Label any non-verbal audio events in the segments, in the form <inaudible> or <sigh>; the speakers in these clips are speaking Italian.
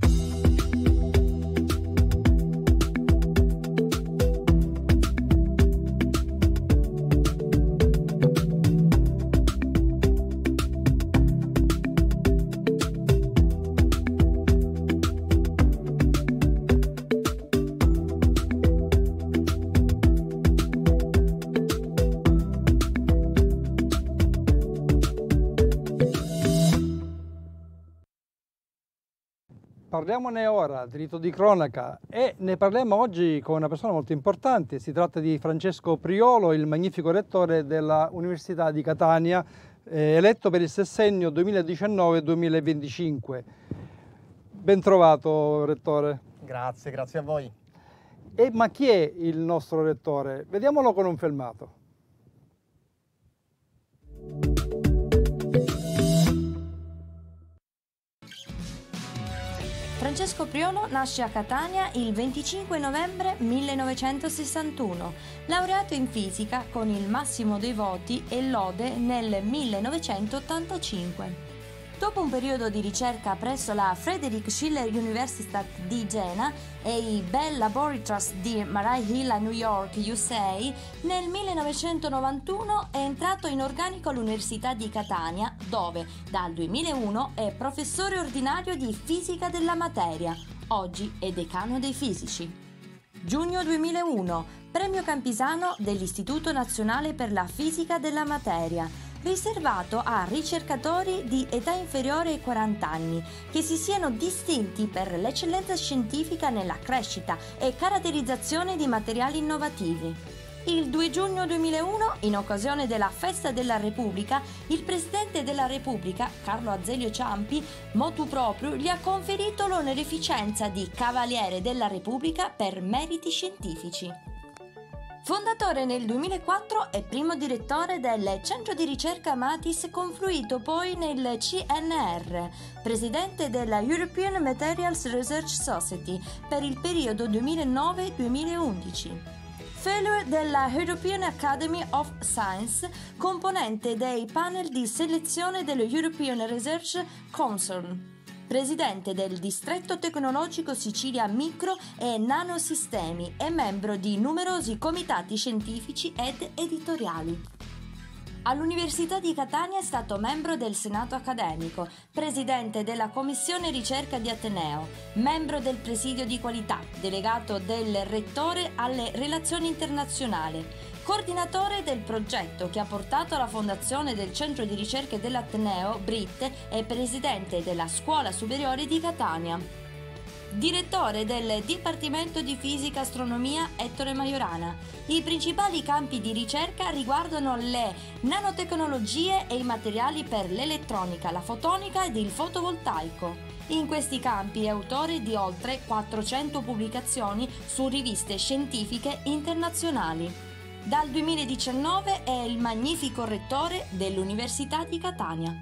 Thank you. Parliamone ora, diritto di cronaca, e ne parliamo oggi con una persona molto importante. Si tratta di Francesco Priolo, il magnifico rettore dell'Università di Catania, eh, eletto per il sessennio 2019-2025. Ben trovato, rettore. Grazie, grazie a voi. E ma chi è il nostro rettore? Vediamolo con un filmato. Francesco Priolo nasce a Catania il 25 novembre 1961, laureato in fisica con il massimo dei voti e lode nel 1985. Dopo un periodo di ricerca presso la Frederick Schiller Universität di Jena e i Bell Laboratories di Marie Hill a New York, USA, nel 1991 è entrato in organico all'Università di Catania, dove dal 2001 è professore ordinario di fisica della materia, oggi è decano dei fisici. Giugno 2001, premio Campisano dell'Istituto Nazionale per la Fisica della Materia riservato a ricercatori di età inferiore ai 40 anni che si siano distinti per l'eccellenza scientifica nella crescita e caratterizzazione di materiali innovativi. Il 2 giugno 2001, in occasione della Festa della Repubblica, il Presidente della Repubblica, Carlo Azeglio Ciampi, motu proprio, gli ha conferito l'onorificenza di Cavaliere della Repubblica per meriti scientifici. Fondatore nel 2004 e primo direttore del centro di ricerca Matis, confluito poi nel CNR, presidente della European Materials Research Society per il periodo 2009-2011. Fellow della European Academy of Science, componente dei panel di selezione dello European Research Council presidente del Distretto Tecnologico Sicilia Micro e Nanosistemi e membro di numerosi comitati scientifici ed editoriali. All'Università di Catania è stato membro del Senato accademico, presidente della Commissione Ricerca di Ateneo, membro del Presidio di Qualità, delegato del Rettore alle Relazioni Internazionali coordinatore del progetto che ha portato alla fondazione del centro di ricerche dell'Ateneo Brit e presidente della Scuola Superiore di Catania. Direttore del Dipartimento di Fisica e Astronomia Ettore Maiorana. I principali campi di ricerca riguardano le nanotecnologie e i materiali per l'elettronica, la fotonica ed il fotovoltaico. In questi campi è autore di oltre 400 pubblicazioni su riviste scientifiche internazionali. Dal 2019 è il magnifico rettore dell'Università di Catania.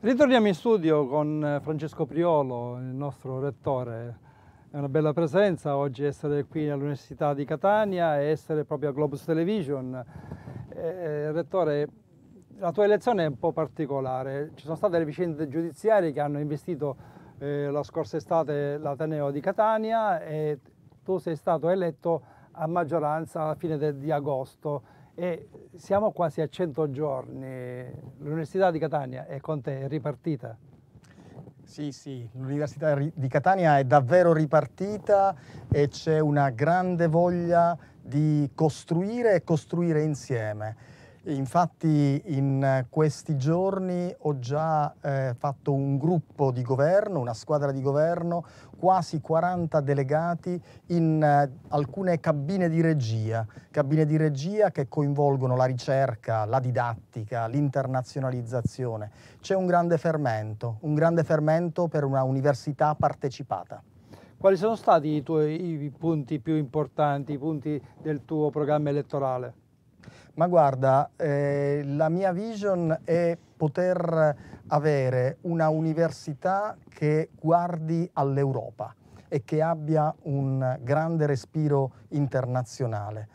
Ritorniamo in studio con eh, Francesco Priolo, il nostro rettore. È una bella presenza oggi essere qui all'Università di Catania e essere proprio a Globus Television. Eh, eh rettore, la tua elezione è un po' particolare. Ci sono state le vicende giudiziarie che hanno investito eh, la scorsa estate l'Ateneo di Catania e tu sei stato eletto a maggioranza alla fine de, di agosto e siamo quasi a 100 giorni. L'Università di Catania è con te, è ripartita? Sì, sì, l'Università di Catania è davvero ripartita e c'è una grande voglia di costruire e costruire insieme. Infatti in eh, questi giorni ho già eh, fatto un gruppo di governo, una squadra di governo, quasi 40 delegati in eh, alcune cabine di regia, cabine di regia che coinvolgono la ricerca, la didattica, l'internazionalizzazione. C'è un grande fermento, un grande fermento per una università partecipata. Quali sono stati i tuoi i punti più importanti, i punti del tuo programma elettorale? Ma guarda, eh, la mia vision è poter avere una università che guardi all'Europa e che abbia un grande respiro internazionale.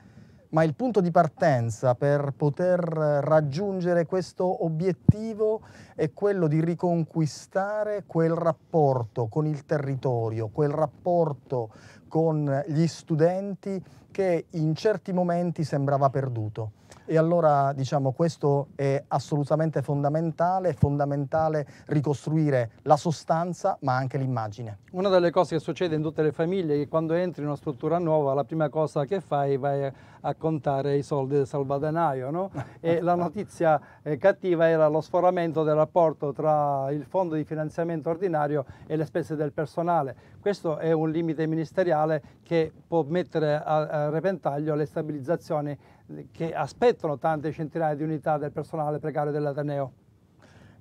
Ma il punto di partenza per poter raggiungere questo obiettivo è quello di riconquistare quel rapporto con il territorio, quel rapporto con gli studenti che in certi momenti sembrava perduto. E allora diciamo questo è assolutamente fondamentale, è fondamentale ricostruire la sostanza ma anche l'immagine. Una delle cose che succede in tutte le famiglie è che quando entri in una struttura nuova la prima cosa che fai vai a contare i soldi del salvadanaio no? <laughs> e la notizia eh, cattiva era lo sforamento del rapporto tra il fondo di finanziamento ordinario e le spese del personale. Questo è un limite ministeriale che può mettere a, repentaglio le stabilizzazioni che aspettano tante centinaia di unità del personale precario dell'Ateneo?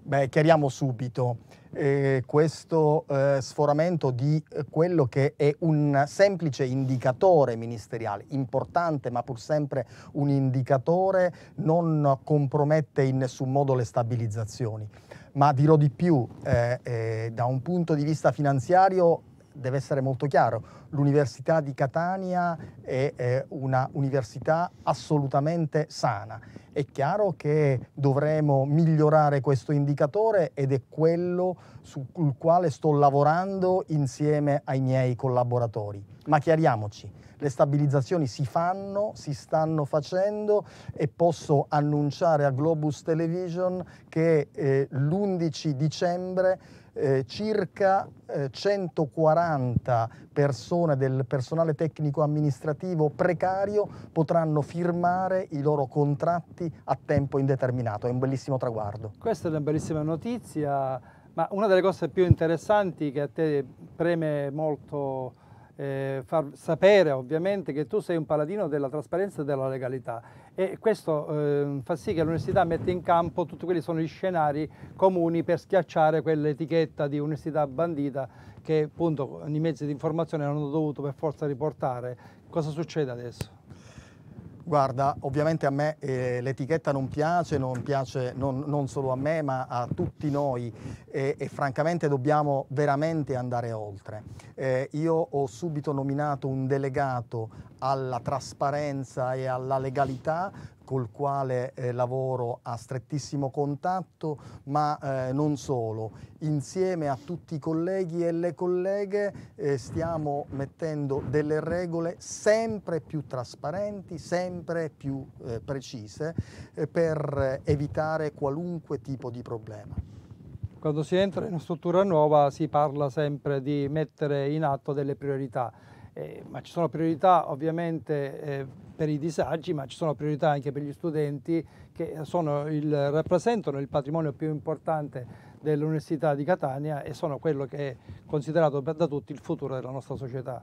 Beh, chiariamo subito eh, questo eh, sforamento di eh, quello che è un semplice indicatore ministeriale, importante ma pur sempre un indicatore, non compromette in nessun modo le stabilizzazioni. Ma dirò di più, eh, eh, da un punto di vista finanziario deve essere molto chiaro, l'Università di Catania è, è una università assolutamente sana. È chiaro che dovremo migliorare questo indicatore ed è quello sul quale sto lavorando insieme ai miei collaboratori. Ma chiariamoci, le stabilizzazioni si fanno, si stanno facendo e posso annunciare a Globus Television che eh, l'11 dicembre eh, circa eh, 140 persone del personale tecnico amministrativo precario potranno firmare i loro contratti a tempo indeterminato. È un bellissimo traguardo. Questa è una bellissima notizia, ma una delle cose più interessanti che a te preme molto eh, far sapere ovviamente che tu sei un paladino della trasparenza e della legalità e questo eh, fa sì che l'università metta in campo tutti quelli che sono gli scenari comuni per schiacciare quell'etichetta di università bandita che appunto i mezzi di informazione hanno dovuto per forza riportare. Cosa succede adesso? Guarda, ovviamente a me eh, l'etichetta non piace, non piace non, non, solo a me ma a tutti noi e, e francamente dobbiamo veramente andare oltre. Eh, io ho subito nominato un delegato alla trasparenza e alla legalità col quale eh, lavoro a strettissimo contatto, ma eh, non solo. Insieme a tutti i colleghi e le colleghe eh, stiamo mettendo delle regole sempre più trasparenti, sempre più eh, precise eh, per evitare qualunque tipo di problema. Quando si entra in una struttura nuova si parla sempre di mettere in atto delle priorità eh, ma ci sono priorità ovviamente eh, per i disagi, ma ci sono priorità anche per gli studenti che il, rappresentano il patrimonio più importante dell'Università di Catania e sono quello che è considerato da tutti il futuro della nostra società.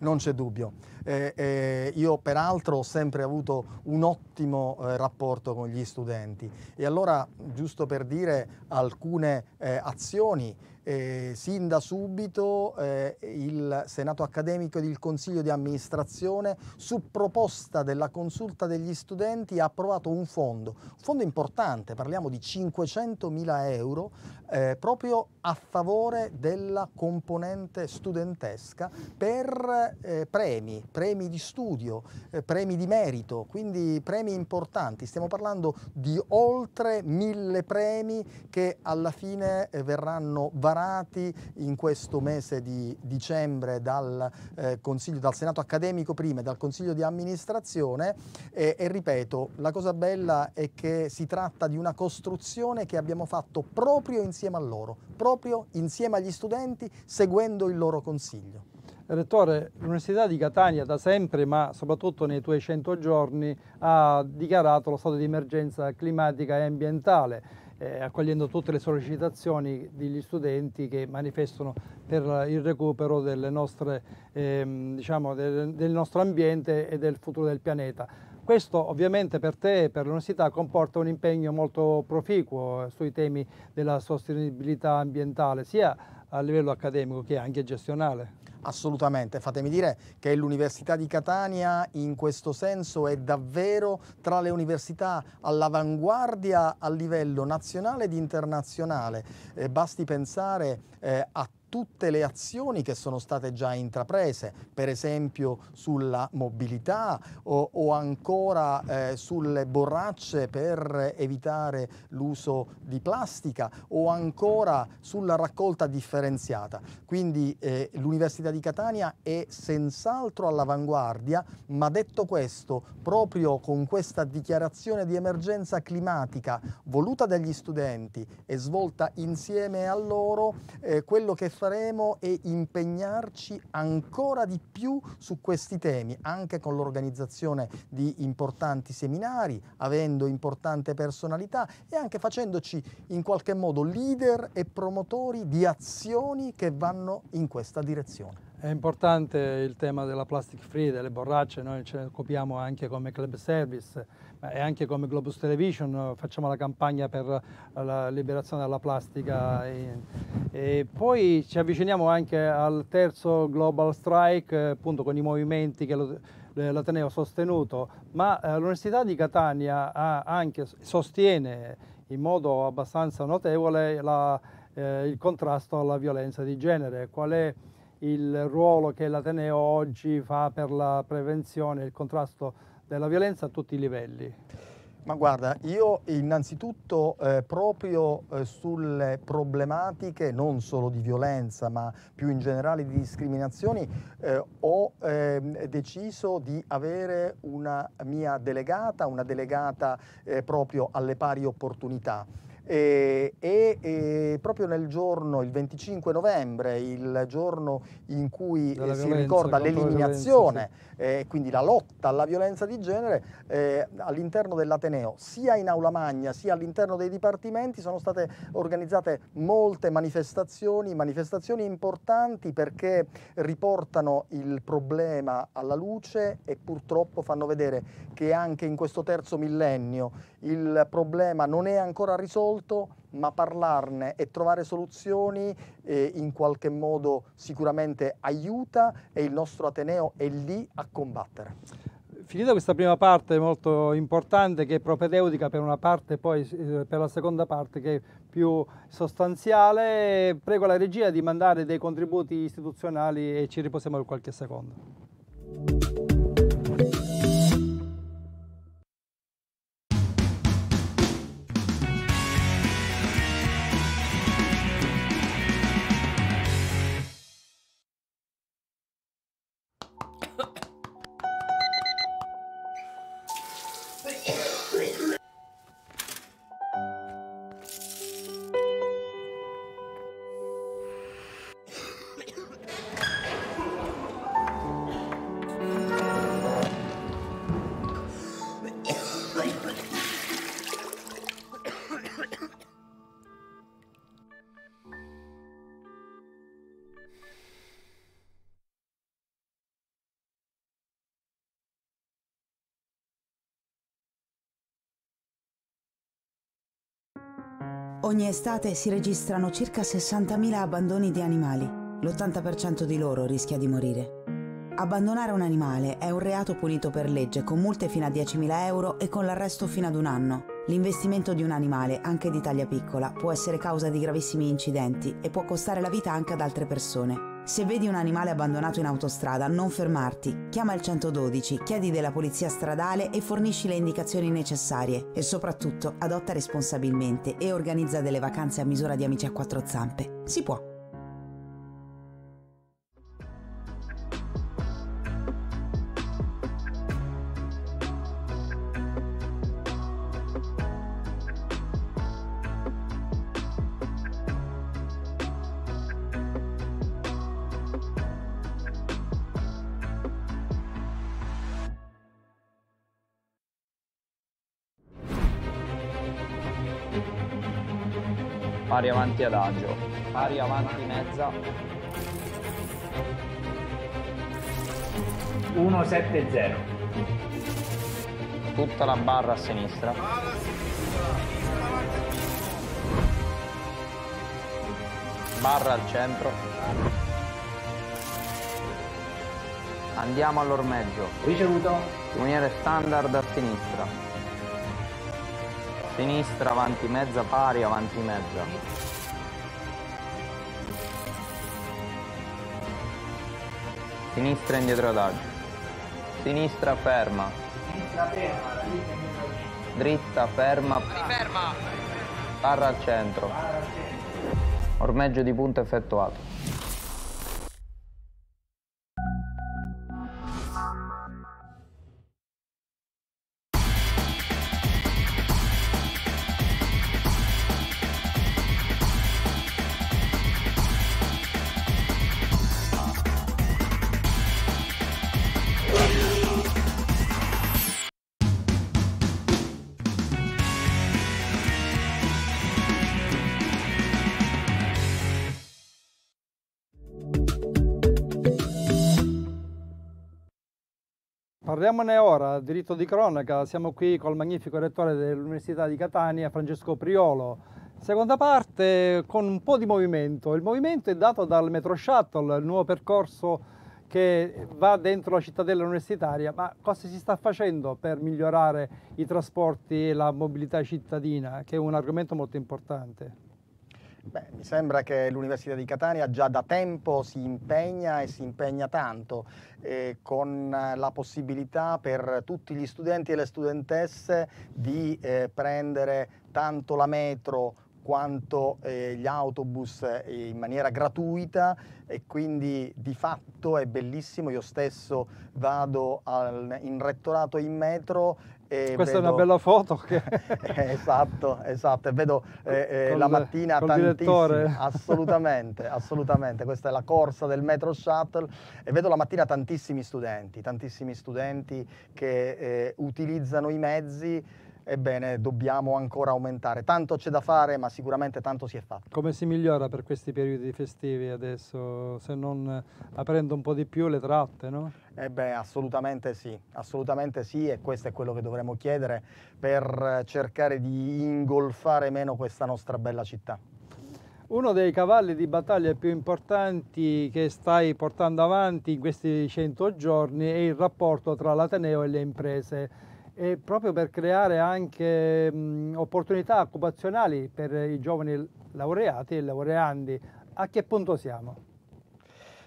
Non c'è dubbio. Eh, eh, io peraltro ho sempre avuto un ottimo eh, rapporto con gli studenti e allora, giusto per dire, alcune eh, azioni eh, sin da subito eh, il Senato accademico ed il Consiglio di amministrazione su proposta della consulta degli studenti ha approvato un fondo, un fondo importante, parliamo di 500 mila euro, eh, proprio a favore della componente studentesca per eh, premi, premi di studio, eh, premi di merito, quindi premi importanti, stiamo parlando di oltre mille premi che alla fine eh, verranno varati separati in questo mese di dicembre dal, eh, consiglio, dal Senato accademico prima e dal Consiglio di amministrazione e, e ripeto, la cosa bella è che si tratta di una costruzione che abbiamo fatto proprio insieme a loro, proprio insieme agli studenti, seguendo il loro consiglio. Rettore, l'Università di Catania da sempre, ma soprattutto nei tuoi 100 giorni, ha dichiarato lo stato di emergenza climatica e ambientale eh, accogliendo tutte le sollecitazioni degli studenti che manifestano per il recupero nostre, ehm, diciamo, del, del nostro ambiente e del futuro del pianeta. Questo ovviamente per te e per l'università comporta un impegno molto proficuo eh, sui temi della sostenibilità ambientale, sia a livello accademico che anche gestionale. Assolutamente, fatemi dire che l'Università di Catania in questo senso è davvero tra le università all'avanguardia a livello nazionale ed internazionale. Eh, basti pensare eh, a tutte le azioni che sono state già intraprese, per esempio sulla mobilità o, o ancora eh, sulle borracce per evitare l'uso di plastica o ancora sulla raccolta differenziata. Quindi eh, l'Università di Catania è senz'altro all'avanguardia, ma detto questo, proprio con questa dichiarazione di emergenza climatica voluta dagli studenti e svolta insieme a loro, eh, quello che faremo è impegnarci ancora di più su questi temi, anche con l'organizzazione di importanti seminari, avendo importante personalità e anche facendoci in qualche modo leader e promotori di azioni che vanno in questa direzione. È importante il tema della plastic free, delle borracce, noi ce ne occupiamo anche come club service e anche come Globus Television facciamo la campagna per la liberazione dalla plastica. E poi ci avviciniamo anche al terzo Global Strike, appunto con i movimenti che l'Ateneo ha sostenuto, ma eh, l'Università di Catania anche, sostiene in modo abbastanza notevole la, eh, il contrasto alla violenza di genere. Qual è il ruolo che l'Ateneo oggi fa per la prevenzione e il contrasto della violenza a tutti i livelli. Ma guarda, io innanzitutto eh, proprio eh, sulle problematiche non solo di violenza ma più in generale di discriminazioni eh, ho ehm, deciso di avere una mia delegata, una delegata eh, proprio alle pari opportunità e, e, proprio nel giorno, il 25 novembre, il giorno in cui eh, si ricorda l'eliminazione, eh, quindi la lotta alla violenza di genere, eh, all'interno dell'Ateneo, sia in Aula Magna sia all'interno dei dipartimenti sono state organizzate molte manifestazioni, manifestazioni importanti perché riportano il problema alla luce e purtroppo fanno vedere che anche in questo terzo millennio il problema non è ancora risolto, ma parlarne e trovare soluzioni eh, in qualche modo sicuramente aiuta e il nostro Ateneo è lì a combattere. Finita questa prima parte molto importante che è propedeutica per una parte, poi eh, per la seconda parte che è più sostanziale, prego la regia di mandare dei contributi istituzionali e ci riposiamo per qualche secondo. Ogni estate si registrano circa 60.000 abbandoni di animali. L'80% di loro rischia di morire. Abbandonare un animale è un reato punito per legge con multe fino a 10.000 euro e con l'arresto fino ad un anno. L'investimento di un animale, anche di taglia piccola, può essere causa di gravissimi incidenti e può costare la vita anche ad altre persone. Se vedi un animale abbandonato in autostrada, non fermarti. Chiama il 112, chiedi della polizia stradale e fornisci le indicazioni necessarie. E soprattutto, adotta responsabilmente e organizza delle vacanze a misura di amici a quattro zampe. Si può. Aria avanti adagio. Aria avanti mezza. 170. Tutta la barra a sinistra. Barra al centro. Andiamo all'ormeggio. Ricevuto. Unire standard a sinistra. Sinistra, avanti mezza, pari, avanti mezza. Sinistra, indietro adagio. Sinistra, ferma. Dritta, ferma. Riferma. Barra al centro. Ormeggio di punta effettuato. Parliamone ora, diritto di cronaca, siamo qui col magnifico rettore dell'Università di Catania, Francesco Priolo. Seconda parte con un po' di movimento, il movimento è dato dal Metro Shuttle, il nuovo percorso che va dentro la cittadella universitaria, ma cosa si sta facendo per migliorare i trasporti e la mobilità cittadina, che è un argomento molto importante? Beh, mi sembra che l'Università di Catania già da tempo si impegna e si impegna tanto eh, con la possibilità per tutti gli studenti e le studentesse di eh, prendere tanto la metro quanto eh, gli autobus eh, in maniera gratuita e quindi di fatto è bellissimo, io stesso vado al, in rettorato in metro questa vedo... è una bella foto. Che... <laughs> esatto, esatto. E vedo eh, eh la mattina tantissimi. Assolutamente, assolutamente. Questa è la corsa del Metro Shuttle e vedo la mattina tantissimi studenti, tantissimi studenti che eh, utilizzano i mezzi ebbene dobbiamo ancora aumentare. Tanto c'è da fare, ma sicuramente tanto si è fatto. Come si migliora per questi periodi festivi adesso, se non aprendo un po' di più le tratte, no? Eh assolutamente sì, assolutamente sì e questo è quello che dovremmo chiedere per cercare di ingolfare meno questa nostra bella città. Uno dei cavalli di battaglia più importanti che stai portando avanti in questi 100 giorni è il rapporto tra l'Ateneo e le imprese e proprio per creare anche mh, opportunità occupazionali per i giovani laureati e laureandi. A che punto siamo?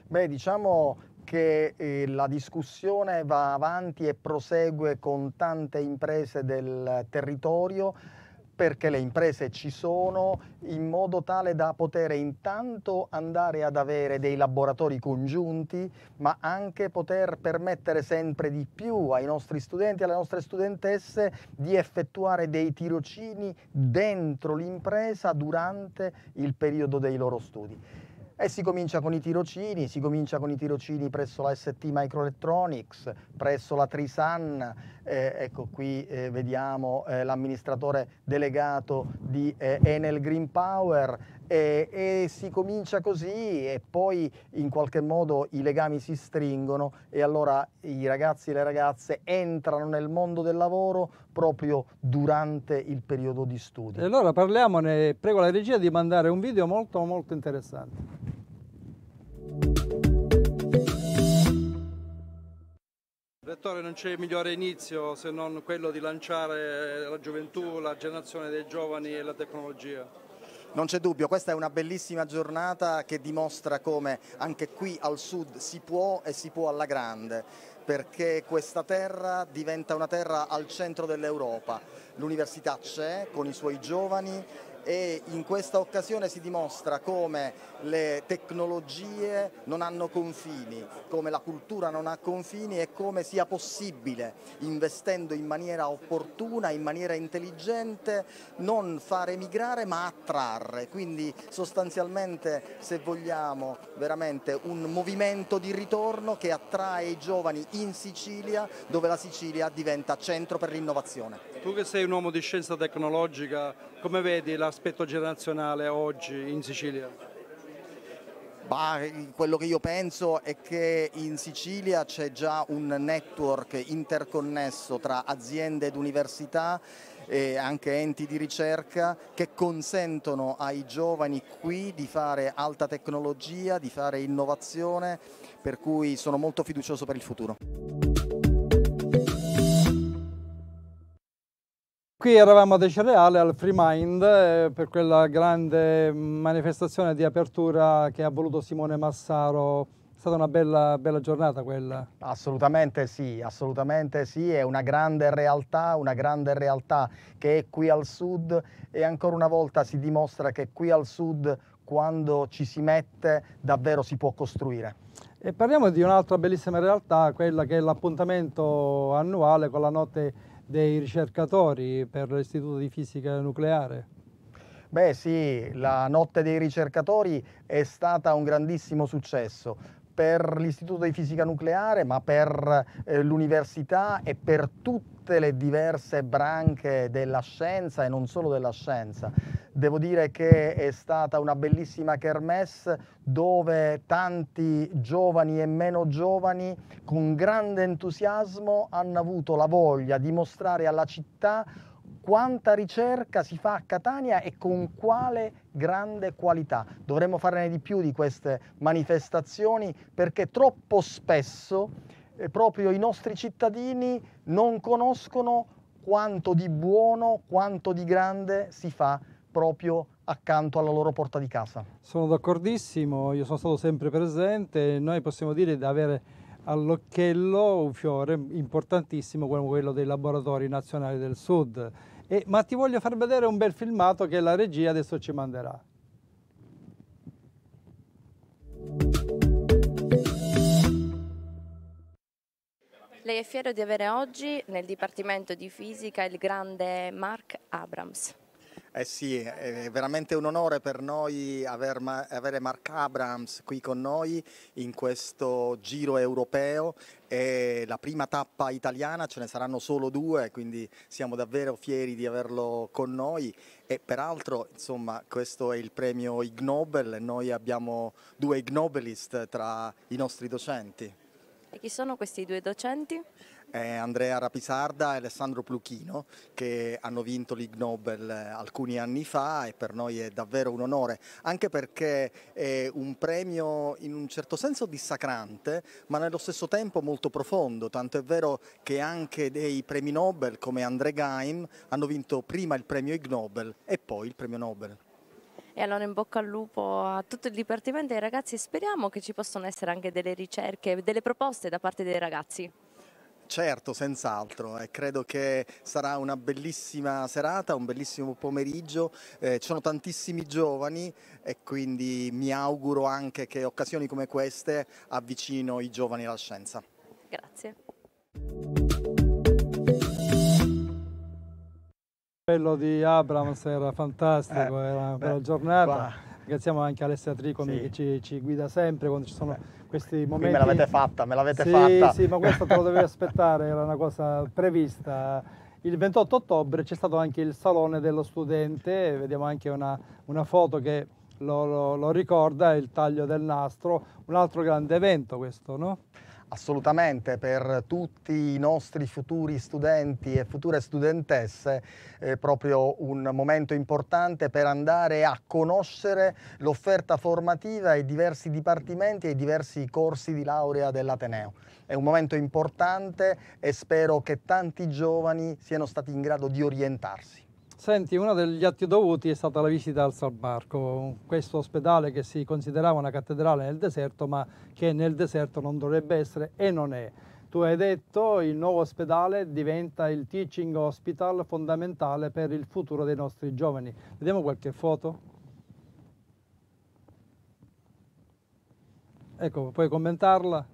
Beh, diciamo che eh, la discussione va avanti e prosegue con tante imprese del territorio perché le imprese ci sono in modo tale da poter intanto andare ad avere dei laboratori congiunti, ma anche poter permettere sempre di più ai nostri studenti e alle nostre studentesse di effettuare dei tirocini dentro l'impresa durante il periodo dei loro studi. E si comincia con i tirocini, si comincia con i tirocini presso la ST Microelectronics, presso la Trisan, eh, ecco qui eh, vediamo eh, l'amministratore delegato di eh, Enel Green Power, e, e si comincia così e poi in qualche modo i legami si stringono e allora i ragazzi e le ragazze entrano nel mondo del lavoro proprio durante il periodo di studio. E allora parliamone, prego la regia di mandare un video molto molto interessante. Rettore non c'è migliore inizio se non quello di lanciare la gioventù, la generazione dei giovani e la tecnologia. Non c'è dubbio, questa è una bellissima giornata che dimostra come anche qui al sud si può e si può alla grande, perché questa terra diventa una terra al centro dell'Europa. L'università c'è con i suoi giovani, e in questa occasione si dimostra come le tecnologie non hanno confini, come la cultura non ha confini e come sia possibile, investendo in maniera opportuna, in maniera intelligente, non fare migrare ma attrarre. Quindi sostanzialmente se vogliamo veramente un movimento di ritorno che attrae i giovani in Sicilia, dove la Sicilia diventa centro per l'innovazione. Tu che sei un uomo di scienza tecnologica, come vedi la aspetto generazionale oggi in Sicilia? Bah, quello che io penso è che in Sicilia c'è già un network interconnesso tra aziende ed università e anche enti di ricerca che consentono ai giovani qui di fare alta tecnologia, di fare innovazione, per cui sono molto fiducioso per il futuro. Qui eravamo a De Cereale al Free Mind eh, per quella grande manifestazione di apertura che ha voluto Simone Massaro. È stata una bella, bella giornata quella. Assolutamente sì, assolutamente sì, è una grande realtà, una grande realtà che è qui al sud e ancora una volta si dimostra che qui al sud quando ci si mette davvero si può costruire. E parliamo di un'altra bellissima realtà, quella che è l'appuntamento annuale con la notte dei ricercatori per l'Istituto di Fisica Nucleare? Beh sì, la Notte dei ricercatori è stata un grandissimo successo per l'Istituto di Fisica Nucleare, ma per eh, l'università e per tutte le diverse branche della scienza e non solo della scienza. Devo dire che è stata una bellissima kermesse dove tanti giovani e meno giovani con grande entusiasmo hanno avuto la voglia di mostrare alla città quanta ricerca si fa a Catania e con quale grande qualità. Dovremmo farne di più di queste manifestazioni perché troppo spesso eh, proprio i nostri cittadini non conoscono quanto di buono, quanto di grande si fa proprio accanto alla loro porta di casa. Sono d'accordissimo, io sono stato sempre presente, noi possiamo dire di avere all'occhiello un fiore importantissimo come quello dei laboratori nazionali del Sud e, ma ti voglio far vedere un bel filmato che la regia adesso ci manderà. Lei è fiero di avere oggi nel Dipartimento di Fisica il grande Mark Abrams. Eh sì, è veramente un onore per noi aver, avere Mark Abrams qui con noi in questo giro europeo è la prima tappa italiana, ce ne saranno solo due, quindi siamo davvero fieri di averlo con noi e peraltro insomma, questo è il premio Ig Nobel, noi abbiamo due Ig Nobelist tra i nostri docenti. E chi sono questi due docenti? Andrea Rapisarda e Alessandro Pluchino che hanno vinto l'Ig Nobel eh, alcuni anni fa e per noi è davvero un onore, anche perché è un premio in un certo senso dissacrante, ma nello stesso tempo molto profondo, tanto è vero che anche dei premi Nobel come André Gaim hanno vinto prima il premio Ig Nobel e poi il premio Nobel. E allora in bocca al lupo a tutto il dipartimento e ai ragazzi speriamo che ci possano essere anche delle ricerche, delle proposte da parte dei ragazzi. Certo, senz'altro, eh, credo che sarà una bellissima serata, un bellissimo pomeriggio, eh, ci sono tantissimi giovani e quindi mi auguro anche che occasioni come queste avvicino i giovani alla scienza. Grazie. Quello di Abrams era fantastico, eh, era una bella giornata. Qua. Ringraziamo anche Alessia Tricomi sì. che ci, ci guida sempre quando ci sono questi momenti... Qui me l'avete fatta, me l'avete sì, fatta. Sì, ma questo te lo dovevi <laughs> aspettare, era una cosa prevista. Il 28 ottobre c'è stato anche il Salone dello Studente, vediamo anche una, una foto che lo, lo, lo ricorda, il taglio del nastro, un altro grande evento questo, no? assolutamente per tutti i nostri futuri studenti e future studentesse è eh, proprio un momento importante per andare a conoscere l'offerta formativa e diversi dipartimenti e diversi corsi di laurea dell'Ateneo. È un momento importante e spero che tanti giovani siano stati in grado di orientarsi. Senti, uno degli atti dovuti è stata la visita al San Marco, questo ospedale che si considerava una cattedrale nel deserto, ma che nel deserto non dovrebbe essere e non è. Tu hai detto che il nuovo ospedale diventa il teaching hospital fondamentale per il futuro dei nostri giovani. Vediamo qualche foto. Ecco, puoi commentarla?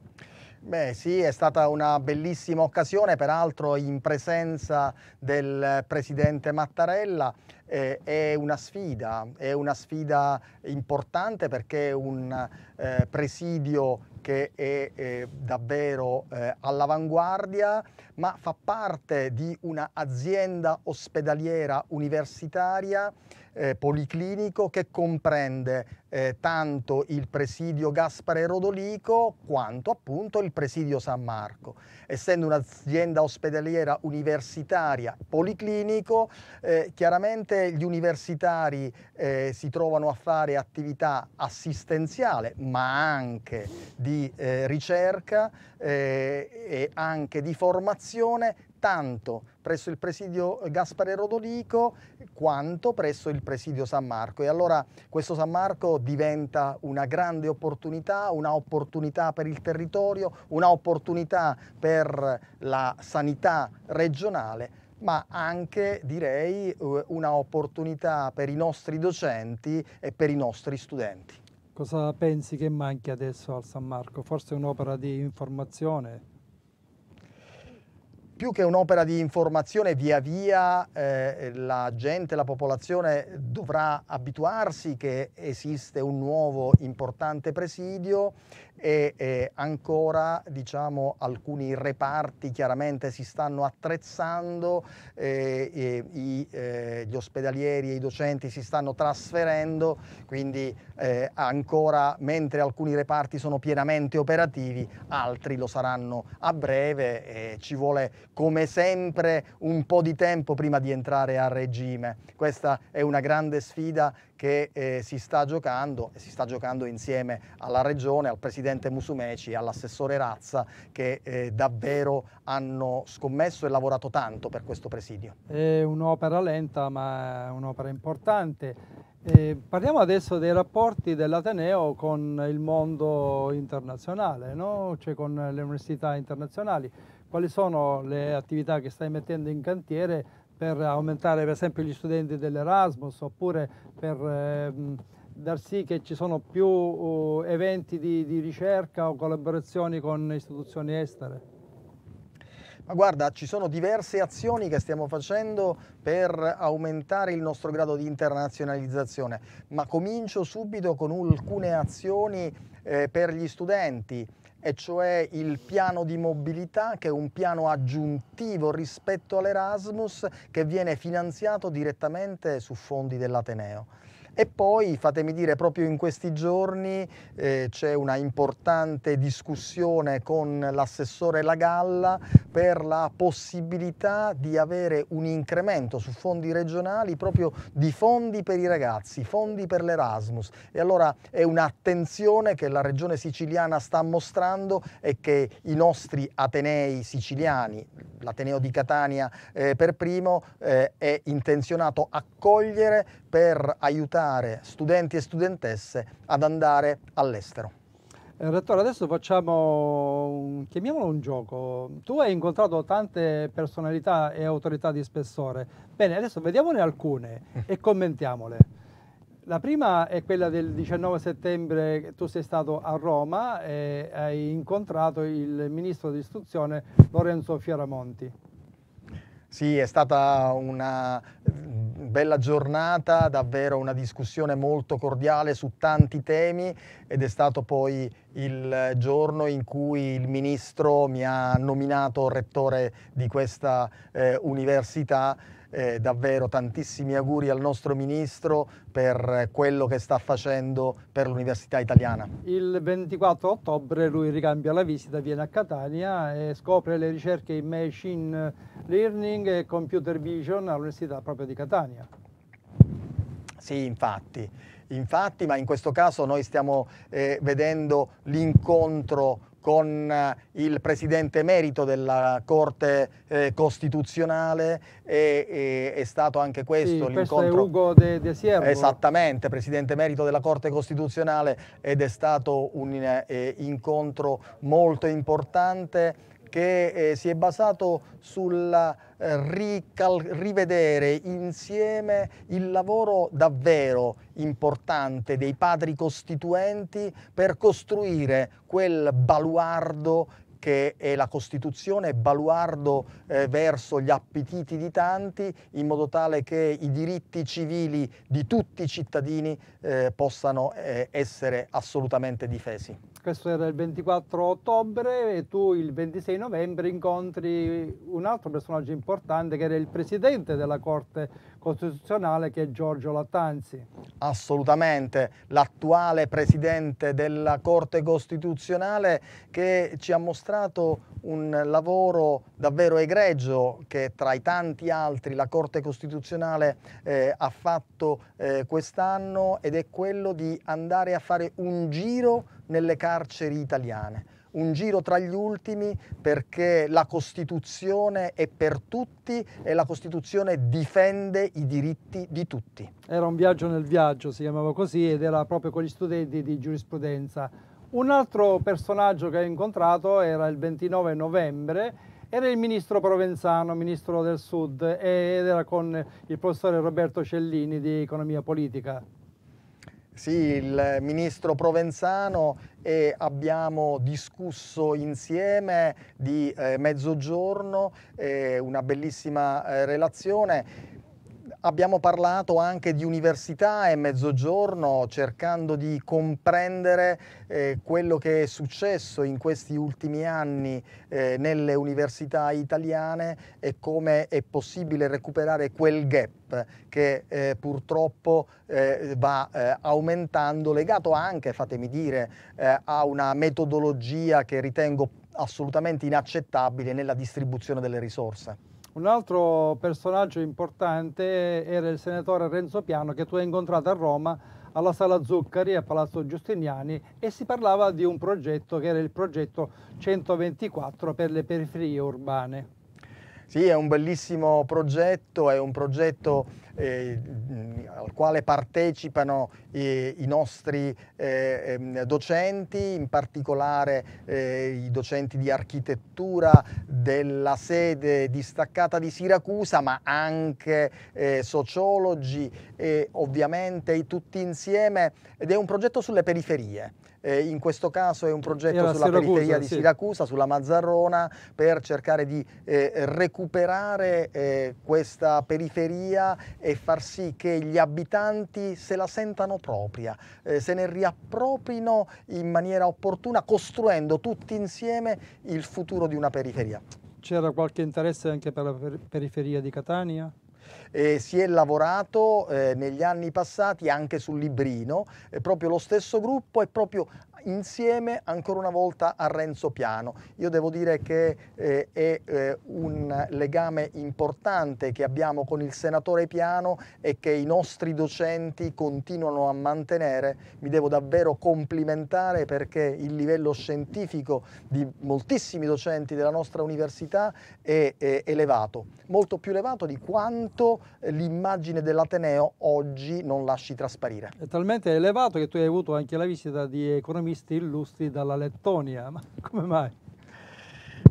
Beh sì, è stata una bellissima occasione, peraltro in presenza del presidente Mattarella. Eh, è una sfida, è una sfida importante perché è un eh, presidio che è eh, davvero all'avanguardia, ma fa parte di un'azienda ospedaliera universitaria eh, policlinico che comprende eh, tanto il presidio Gaspare Rodolico quanto appunto il presidio San Marco. Essendo un'azienda ospedaliera universitaria policlinico, eh, chiaramente gli universitari eh, si trovano a fare attività assistenziale ma anche di eh, ricerca eh, e anche di formazione tanto presso il presidio Gaspare Rodolico quanto presso il presidio San Marco e allora questo San Marco diventa una grande opportunità, un'opportunità per il territorio, un'opportunità per la sanità regionale ma anche direi eh, un'opportunità per i nostri docenti e per i nostri studenti. Cosa pensi che manchi adesso al San Marco? Forse un'opera di informazione? più che un'opera di informazione via via eh, la gente, la popolazione dovrà abituarsi che esiste un nuovo importante presidio e eh, ancora diciamo, alcuni reparti chiaramente si stanno attrezzando, eh, i, eh, gli ospedalieri e i docenti si stanno trasferendo, quindi eh, ancora mentre alcuni reparti sono pienamente operativi, altri lo saranno a breve ci vuole come sempre un po' di tempo prima di entrare a regime. Questa è una grande sfida che eh, si sta giocando e si sta giocando insieme alla Regione, al Presidente Musumeci e all'assessore Razza che eh, davvero hanno scommesso e lavorato tanto per questo presidio. È un'opera lenta ma un'opera importante. Eh, parliamo adesso dei rapporti dell'Ateneo con il mondo internazionale, no? cioè con le università internazionali. Quali sono le attività che stai mettendo in cantiere per aumentare per esempio gli studenti dell'Erasmus oppure per ehm, dar sì che ci sono più uh, eventi di, di ricerca o collaborazioni con istituzioni estere. Ma guarda, ci sono diverse azioni che stiamo facendo per aumentare il nostro grado di internazionalizzazione, ma comincio subito con alcune azioni eh, per gli studenti e cioè il piano di mobilità che è un piano aggiuntivo rispetto all'Erasmus che viene finanziato direttamente su fondi dell'Ateneo. E poi fatemi dire, proprio in questi giorni eh, c'è una importante discussione con l'assessore La Galla per la possibilità di avere un incremento su fondi regionali proprio di fondi per i ragazzi, fondi per l'Erasmus. E allora è un'attenzione che la regione siciliana sta mostrando e che i nostri atenei siciliani, l'Ateneo di Catania eh, per primo, eh, è intenzionato a cogliere per aiutare spronare studenti e studentesse ad andare all'estero. Rettore, eh, adesso facciamo, un, chiamiamolo un gioco. Tu hai incontrato tante personalità e autorità di spessore. Bene, adesso vediamone alcune e <laughs> commentiamole. La prima è quella del 19 settembre, tu sei stato a Roma e hai incontrato il ministro di istruzione Lorenzo Fioramonti. Sì, è stata una bella giornata, davvero una discussione molto cordiale su tanti temi ed è stato poi il giorno in cui il ministro mi ha nominato rettore di questa eh, università eh, davvero tantissimi auguri al nostro Ministro per quello che sta facendo per l'Università Italiana. Il 24 ottobre lui ricambia la visita, viene a Catania e scopre le ricerche in Machine Learning e Computer Vision all'Università proprio di Catania. Sì, infatti, infatti, ma in questo caso noi stiamo eh, vedendo l'incontro con eh, il presidente emerito della Corte eh, Costituzionale e, e, è stato anche questo sì, l'incontro. Questo è Ugo De, De Siervo. Esattamente, presidente emerito della Corte Costituzionale ed è stato un eh, incontro molto importante che eh, si è basato sul eh, rivedere insieme il lavoro davvero importante dei padri costituenti per costruire quel baluardo che è la Costituzione baluardo eh, verso gli appetiti di tanti in modo tale che i diritti civili di tutti i cittadini eh, possano eh, essere assolutamente difesi questo era il 24 ottobre e tu il 26 novembre incontri un altro personaggio importante che era il presidente della Corte Costituzionale che è Giorgio Lattanzi. Assolutamente, l'attuale presidente della Corte Costituzionale che ci ha mostrato un lavoro davvero egregio che tra i tanti altri la Corte Costituzionale eh, ha fatto eh, quest'anno ed è quello di andare a fare un giro nelle carceri italiane. Un giro tra gli ultimi perché la Costituzione è per tutti e la Costituzione difende i diritti di tutti. Era un viaggio nel viaggio, si chiamava così, ed era proprio con gli studenti di giurisprudenza. Un altro personaggio che ho incontrato era il 29 novembre, era il ministro provenzano, ministro del sud, ed era con il professore Roberto Cellini di economia politica. Sì, il ministro Provenzano e abbiamo discusso insieme di eh, mezzogiorno, eh, una bellissima eh, relazione Abbiamo parlato anche di università e mezzogiorno cercando di comprendere eh, quello che è successo in questi ultimi anni eh, nelle università italiane e come è possibile recuperare quel gap che eh, purtroppo eh, va eh, aumentando, legato anche, fatemi dire, eh, a una metodologia che ritengo assolutamente inaccettabile nella distribuzione delle risorse. Un altro personaggio importante era il senatore Renzo Piano che tu hai incontrato a Roma alla Sala Zuccari a Palazzo Giustiniani e si parlava di un progetto che era il progetto 124 per le periferie urbane. Sì, è un bellissimo progetto, è un progetto eh, al quale partecipano eh, i nostri eh, ehm, docenti, in particolare eh, i docenti di architettura della sede distaccata di Siracusa, ma anche eh, sociologi e ovviamente tutti insieme ed è un progetto sulle periferie eh, in questo caso è un progetto sulla Siracusa, periferia di sì. Siracusa, sulla Mazzarrona, per cercare di eh, recuperare eh, questa periferia e far sì che gli abitanti se la sentano propria, eh, se ne riapproprino in maniera opportuna, costruendo tutti insieme il futuro di una periferia. C'era qualche interesse anche per la periferia di Catania? eh, si è lavorato eh, negli anni passati anche sul Librino, è eh, proprio lo stesso gruppo e proprio insieme ancora una volta a Renzo Piano. Io devo dire che eh, è eh, un legame importante che abbiamo con il senatore Piano e che i nostri docenti continuano a mantenere. Mi devo davvero complimentare perché il livello scientifico di moltissimi docenti della nostra università è, è elevato, molto più elevato di quanto l'immagine dell'Ateneo oggi non lasci trasparire. È talmente elevato che tu hai avuto anche la visita di economisti visti illustri dalla Lettonia, ma <laughs> come mai?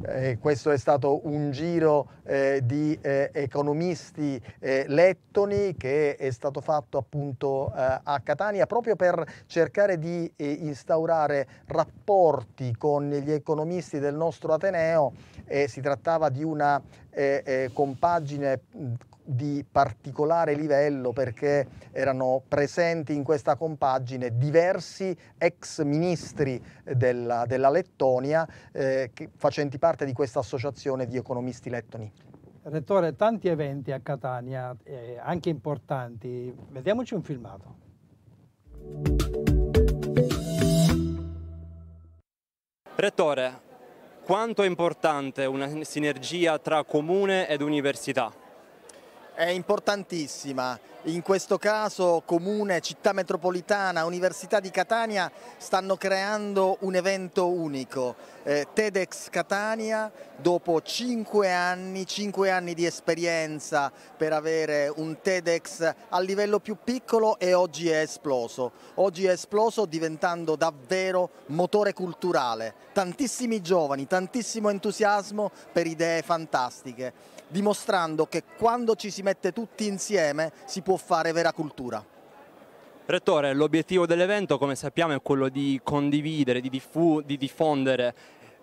Eh, questo è stato un giro eh, di eh, economisti eh, lettoni che è stato fatto appunto eh, a Catania proprio per cercare di eh, instaurare rapporti con gli economisti del nostro Ateneo si trattava di una compagine di particolare livello perché erano presenti in questa compagine diversi ex ministri della, della Lettonia eh, che, facenti parte di questa associazione di economisti lettoni. Rettore, tanti eventi a Catania, eh, anche importanti. Vediamoci un filmato. Rettore, quanto è importante una sinergia tra comune ed università? è importantissima. In questo caso Comune, Città Metropolitana, Università di Catania stanno creando un evento unico. Eh, TEDx Catania, dopo cinque anni, 5 anni di esperienza per avere un TEDx a livello più piccolo e oggi è esploso. Oggi è esploso diventando davvero motore culturale. Tantissimi giovani, tantissimo entusiasmo per idee fantastiche dimostrando che quando ci si mette tutti insieme si può fare vera cultura. Rettore, l'obiettivo dell'evento come sappiamo è quello di condividere, di, di diffondere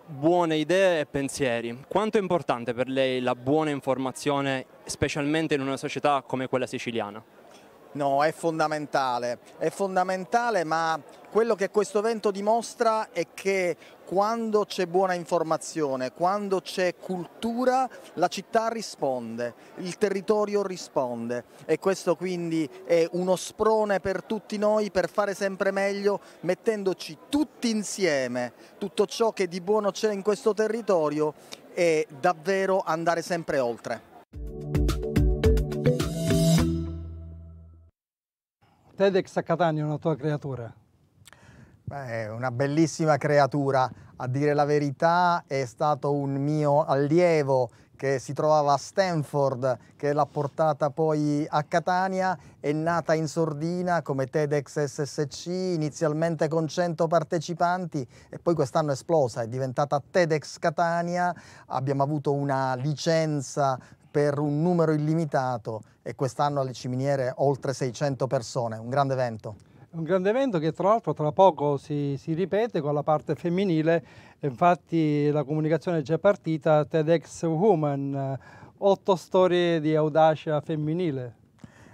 buone idee e pensieri. Quanto è importante per lei la buona informazione, specialmente in una società come quella siciliana? No, è fondamentale, è fondamentale ma quello che questo evento dimostra è che quando c'è buona informazione, quando c'è cultura, la città risponde, il territorio risponde e questo quindi è uno sprone per tutti noi per fare sempre meglio mettendoci tutti insieme tutto ciò che di buono c'è in questo territorio e davvero andare sempre oltre. TEDx a Catania è una tua creatura. Beh, è una bellissima creatura. A dire la verità è stato un mio allievo che si trovava a Stanford, che l'ha portata poi a Catania, è nata in sordina come TEDx SSC, inizialmente con 100 partecipanti e poi quest'anno è esplosa, è diventata TEDx Catania, abbiamo avuto una licenza per un numero illimitato e quest'anno alle ciminiere oltre 600 persone, un grande evento un grande evento che tra l'altro tra poco si, si, ripete con la parte femminile, infatti la comunicazione è già partita, TEDx Woman, eh, otto storie di audacia femminile.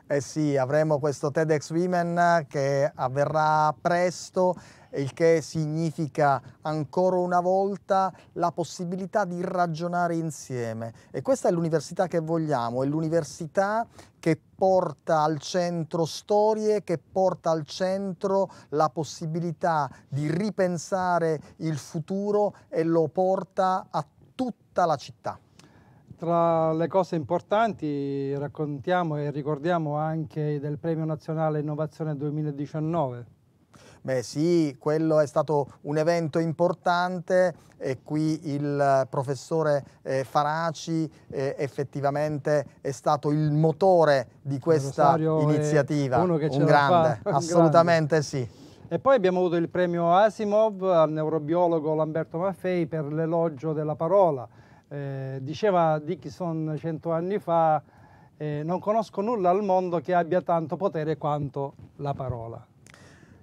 Eh sì, avremo questo TEDx Women eh, che avverrà presto il che significa ancora una volta la possibilità di ragionare insieme. E questa è l'università che vogliamo, è l'università che porta al centro storie, che porta al centro la possibilità di ripensare il futuro e lo porta a tutta la città. Tra le cose importanti raccontiamo e ricordiamo anche del Premio Nazionale Innovazione 2019 beh sì, quello è stato un evento importante e qui il professore eh, Faraci eh, effettivamente è stato il motore di questa iniziativa. Uno che un grande, fa. <laughs> assolutamente grande. sì. E poi abbiamo avuto il premio Asimov al neurobiologo Lamberto Maffei per l'elogio della parola. Eh, diceva Dickinson cento anni fa, eh, non conosco nulla al mondo che abbia tanto potere quanto la parola.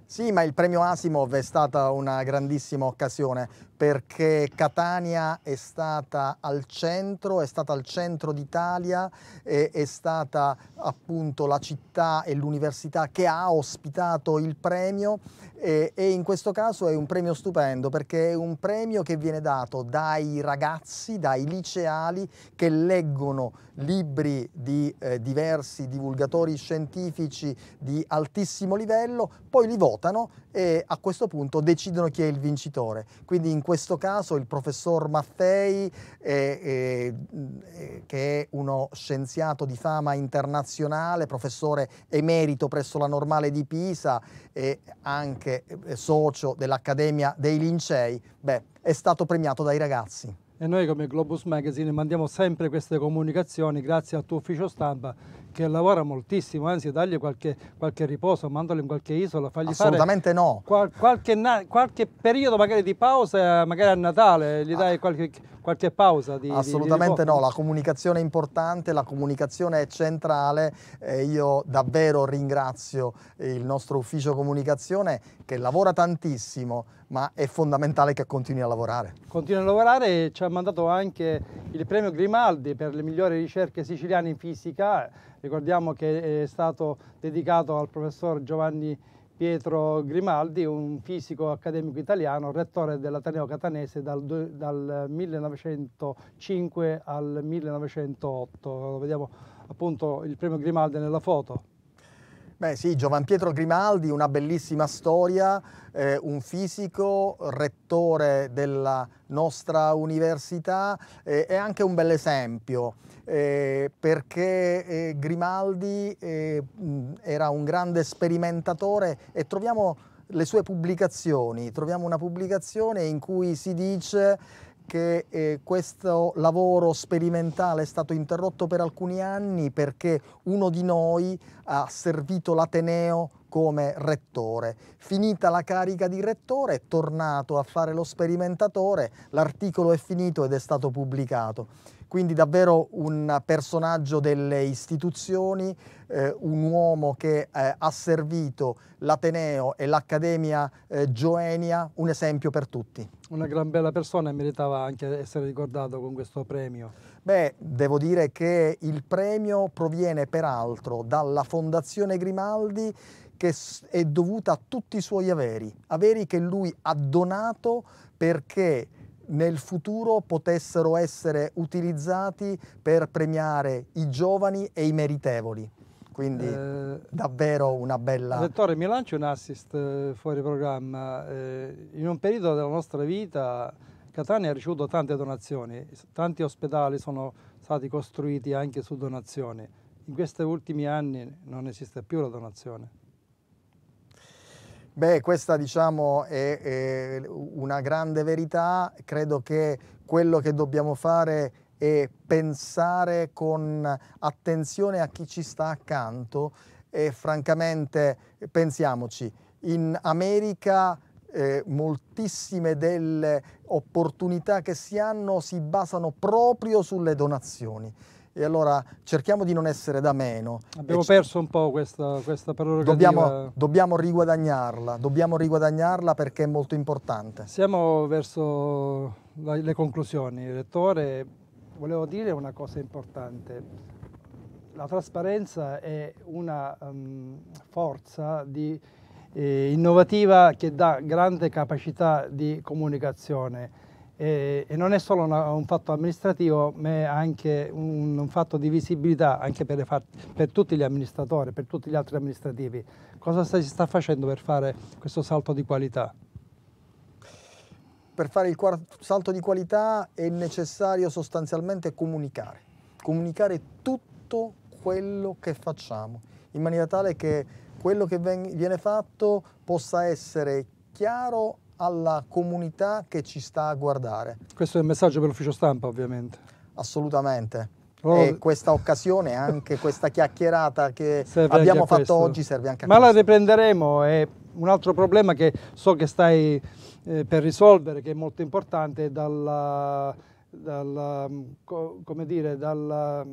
Sì, ma il premio Asimov è stata una grandissima occasione perché Catania è stata al centro, è stata al centro d'Italia, è, è, stata appunto la città e l'università che ha ospitato il premio e, e, in questo caso è un premio stupendo perché è un premio che viene dato dai ragazzi, dai liceali che leggono libri di eh, diversi divulgatori scientifici di altissimo livello, poi li votano e a questo punto decidono chi è il vincitore. Quindi in questo caso il professor Maffei, eh, eh, eh, che è uno scienziato di fama internazionale, professore emerito presso la Normale di Pisa e anche eh, socio dell'Accademia dei Lincei, beh, è stato premiato dai ragazzi. E noi come Globus Magazine mandiamo sempre queste comunicazioni grazie al tuo ufficio stampa che lavora moltissimo, anzi dagli qualche, qualche riposo, mandalo in qualche isola, fagli Assolutamente fare... no. Qual, qualche, qualche, periodo magari di pausa, magari a Natale, gli ah. dai qualche, qualche pausa di, Assolutamente di no, la comunicazione è importante, la comunicazione è centrale. Eh, io davvero ringrazio il nostro ufficio comunicazione che lavora tantissimo, ma è fondamentale che continui a lavorare. Continua a lavorare e ci ha mandato anche il premio Grimaldi per le migliori ricerche siciliane in fisica Ricordiamo che è stato dedicato al professor Giovanni Pietro Grimaldi, un fisico accademico italiano, rettore dell'Ateneo Catanese dal, dal, 1905 al 1908. Vediamo appunto il premio Grimaldi nella foto. Beh sì, Giovan Pietro Grimaldi, una bellissima storia eh, un fisico, rettore della nostra università, eh, è anche un bell'esempio eh, perché eh, Grimaldi eh, era un grande sperimentatore e troviamo le sue pubblicazioni, troviamo una pubblicazione in cui si dice che eh, questo lavoro sperimentale è stato interrotto per alcuni anni perché uno di noi ha servito l'Ateneo come rettore. Finita la carica di rettore è tornato a fare lo sperimentatore, l'articolo è finito ed è stato pubblicato. Quindi davvero un personaggio delle istituzioni, eh, un uomo che eh, ha servito l'Ateneo e l'Accademia eh, Gioenia, un esempio per tutti. Una gran bella persona e meritava anche essere ricordato con questo premio. Beh, devo dire che il premio proviene peraltro dalla Fondazione Grimaldi che è dovuta a tutti i suoi averi, averi che lui ha donato perché nel futuro potessero essere utilizzati per premiare i giovani e i meritevoli. Quindi eh, davvero una bella... Dottore, mi lancio un assist eh, fuori programma. Eh, in un periodo della nostra vita Catania ha ricevuto tante donazioni, tanti ospedali sono stati costruiti anche su donazioni. In questi ultimi anni non esiste più la donazione. Beh, questa diciamo è, è, una grande verità, credo che quello che dobbiamo fare è pensare con attenzione a chi ci sta accanto e francamente pensiamoci, in America eh, moltissime delle opportunità che si hanno si basano proprio sulle donazioni e allora cerchiamo di non essere da meno. Abbiamo perso un po' questa, questa prerogativa. Dobbiamo, eh, dobbiamo, riguadagnarla, dobbiamo riguadagnarla perché è molto importante. Siamo verso le conclusioni, Rettore. Volevo dire una cosa importante. La trasparenza è una um, forza di, eh, innovativa che dà grande capacità di comunicazione e, e non è solo una, un fatto amministrativo ma è anche un, un fatto di visibilità anche per, fatti, per, tutti gli amministratori, per tutti gli altri amministrativi. Cosa si sta facendo per fare questo salto di qualità? Per fare il salto di qualità è necessario sostanzialmente comunicare, comunicare tutto quello che facciamo, in maniera tale che quello che viene fatto possa essere chiaro alla comunità che ci sta a guardare. Questo è il messaggio per l'ufficio stampa ovviamente. Assolutamente. Oh. E questa occasione, anche questa chiacchierata che serve abbiamo fatto questo. oggi serve anche a Ma questo. la riprenderemo, è un altro problema che so che stai eh, per risolvere, che è molto importante, dalla, dalla, come dire, dalla,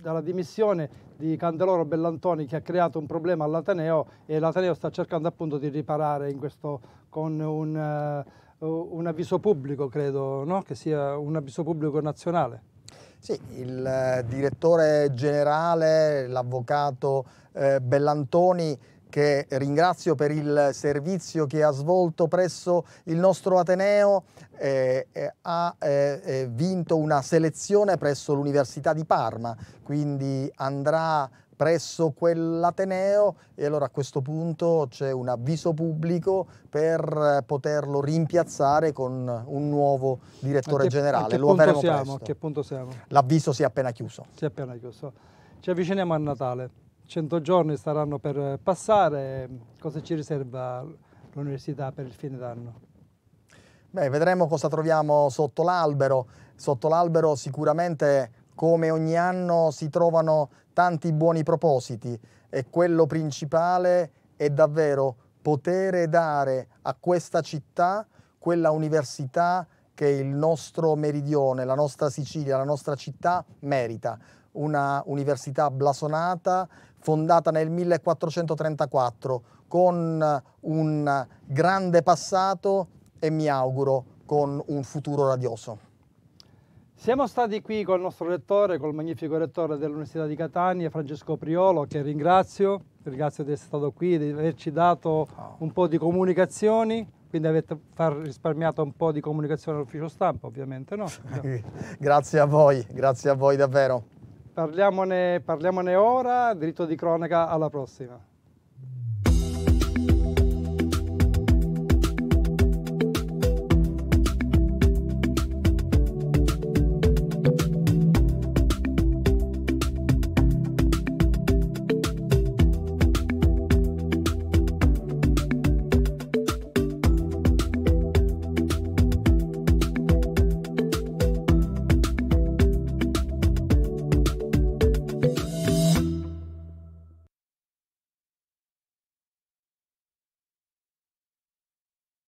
dalla dimissione di Candeloro Bellantoni che ha creato un problema all'Ateneo e l'Ateneo sta cercando appunto di riparare in questo momento con un, eh, un avviso pubblico, credo, no? che sia un avviso pubblico nazionale. Sì, il eh, direttore generale, l'avvocato eh, Bellantoni, che ringrazio per il servizio che ha svolto presso il nostro Ateneo, eh, eh, ha eh, vinto una selezione presso l'Università di Parma, quindi andrà presso quell'Ateneo e allora a questo punto c'è un avviso pubblico per eh, poterlo rimpiazzare con un nuovo direttore che, generale. Lo avremo siamo, A che punto siamo? L'avviso si è appena chiuso. Si è appena chiuso. Ci avviciniamo a Natale. 100 giorni staranno per passare. Cosa ci riserva l'università per il fine d'anno? Beh, vedremo cosa troviamo sotto l'albero. Sotto l'albero sicuramente come ogni anno si trovano tanti buoni propositi e quello principale è davvero poter dare a questa città quella università che il nostro meridione, la nostra Sicilia, la nostra città merita. Una università blasonata, fondata nel 1434, con un grande passato e mi auguro con un futuro radioso. Siamo stati qui con il nostro rettore, col magnifico rettore dell'Università di Catania, Francesco Priolo, che ringrazio, ringrazio di essere stato qui, di averci dato ah. un po' di comunicazioni, quindi avete risparmiato un po' di comunicazione all'ufficio stampa, ovviamente, no? <laughs> grazie a voi, grazie a voi davvero. Parliamone, parliamone ora, diritto di cronaca, alla prossima.